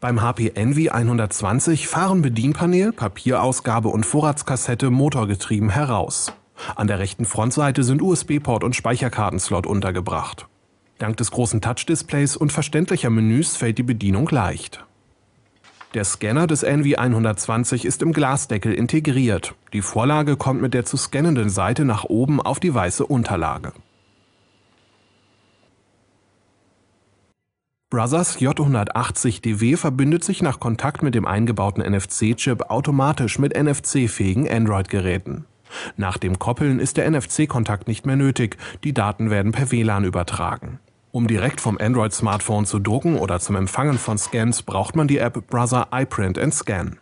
Beim HP Envy 120 fahren Bedienpanel, Papierausgabe und Vorratskassette motorgetrieben heraus. An der rechten Frontseite sind USB-Port und Speicherkartenslot untergebracht. Dank des großen Touch-Displays und verständlicher Menüs fällt die Bedienung leicht. Der Scanner des Envy 120 ist im Glasdeckel integriert. Die Vorlage kommt mit der zu scannenden Seite nach oben auf die weiße Unterlage. Brothers J180DW verbindet sich nach Kontakt mit dem eingebauten NFC-Chip automatisch mit NFC-fähigen Android-Geräten. Nach dem Koppeln ist der NFC-Kontakt nicht mehr nötig, die Daten werden per WLAN übertragen. Um direkt vom Android-Smartphone zu drucken oder zum Empfangen von Scans braucht man die App Brother iPrint and Scan.